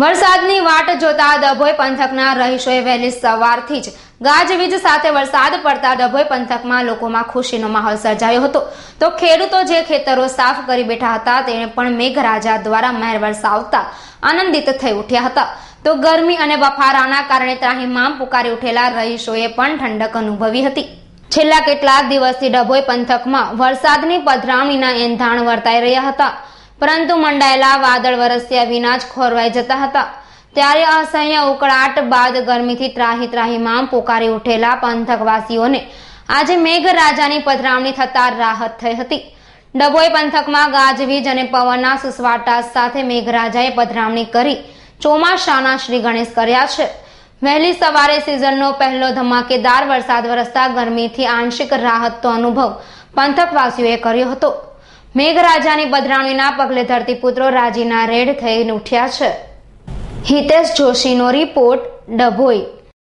વરસાદની વાટ જોતા ડભોઈ પંથકના રહીશોએ વહેલી સવારથી જ ગાજવીજ સાથે વરસાદ પડતા ડભોઈ પંથકમાં લોકોમાં ખુશીનો માહોલ સર્જાયો હતો તો ખેડૂતો જે ખેતરો સાફ કરી બેઠા હતા તેણે પણ મેઘરાજા દ્વારા મહેર વરસાવતા આનંદિત થઈ ઉઠ્યા હતા તો ગરમી અને બફારાના કારણે ત્રાહીમામ પુકારી ઉઠેલા રહીશોએ પણ ઠંડક અનુભવી હતી છેલ્લા કેટલાક દિવસથી ડભોઈ પંથકમાં વરસાદની પધરામણીના એંધાણ વર્તાઈ રહ્યા હતા પરંતુ મંડાયેલા વાદળ વરસ્યા વિના જ ખોરવાઈ જતા હતા ત્યારે અસહ્ય ઉકળાટ બાદ ગરમીથી ત્રાહી ત્રાહીમાં પોકારી ઉઠેલા પંથકવાસીઓને આજે મેઘરાજાની પધરામણી થતા રાહત થઈ હતી ડભોઈ પંથકમાં ગાજવીજ અને પવનના સુસવાટા સાથે મેઘરાજાએ પધરામણી કરી ચોમાસાના શ્રી ગણેશ કર્યા છે વહેલી સવારે સિઝનનો પહેલો ધમાકેદાર વરસાદ વરસતા ગરમીથી આંશિક રાહતનો અનુભવ પંથકવાસીઓએ કર્યો હતો મેઘરાજાની બદરાણીના પગલે ધરતીપુત્રો રાજીના રેડ થઈને ઉઠ્યા છે હિતેશ જોશીનો રિપોર્ટ ડભોઈ